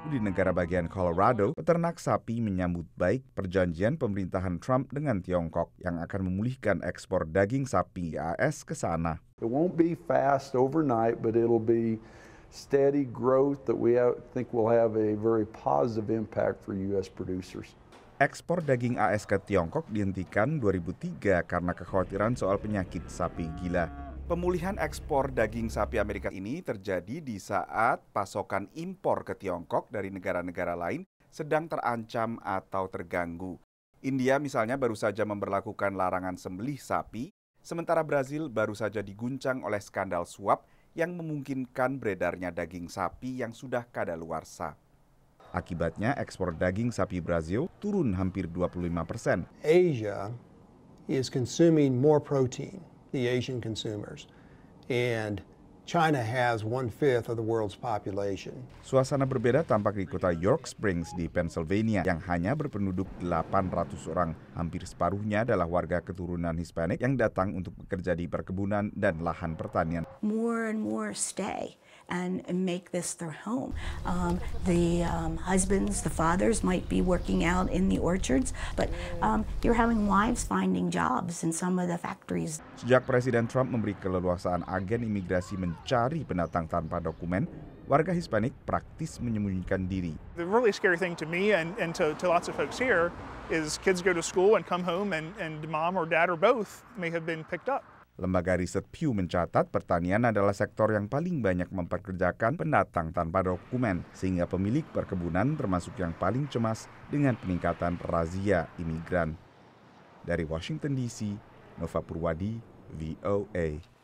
Di negara bagian Colorado, peternak sapi menyambut baik perjanjian pemerintahan Trump dengan Tiongkok yang akan memulihkan ekspor daging sapi AS ke sana. It won't be fast overnight, but it'll be steady growth that we think will have a very positive impact for US producers. Ekspor daging AS ke Tiongkok dihentikan 2003 karena kekhawatiran soal penyakit sapi gila. Pemulihan ekspor daging sapi Amerika ini terjadi di saat pasokan impor ke Tiongkok dari negara-negara lain sedang terancam atau terganggu. India misalnya baru saja memperlakukan larangan sembelih sapi, sementara Brazil baru saja diguncang oleh skandal suap yang memungkinkan beredarnya daging sapi yang sudah kadaluarsa. Akibatnya ekspor daging sapi Brazil turun hampir 25 persen. Asia is consuming more protein the Asian consumers. And China has one-fifth of the world's population. Suasana berbeda tampak di kota York Springs di Pennsylvania yang hanya berpenduduk 800 orang. Hampir separuhnya adalah warga keturunan Hispanik yang datang untuk bekerja di perkebunan dan lahan pertanian. More and more stay and make this their home. Um, the um, husbands, the fathers might be working out in the orchards, but um, you're having wives finding jobs in some of the factories. Sejak Presiden Trump memberi keleluasaan agen imigrasi men mencari pendatang tanpa dokumen, warga Hispanik praktis menyembunyikan diri. The really scary thing to me and, and to, to lots of folks here is kids go to school and come home and, and mom or dad or both may have been picked up. Lembaga riset Pew mencatat pertanian adalah sektor yang paling banyak memperkerjakan pendatang tanpa dokumen, sehingga pemilik perkebunan termasuk yang paling cemas dengan peningkatan razia imigran. Dari Washington DC, Nova Purwadi, VOA.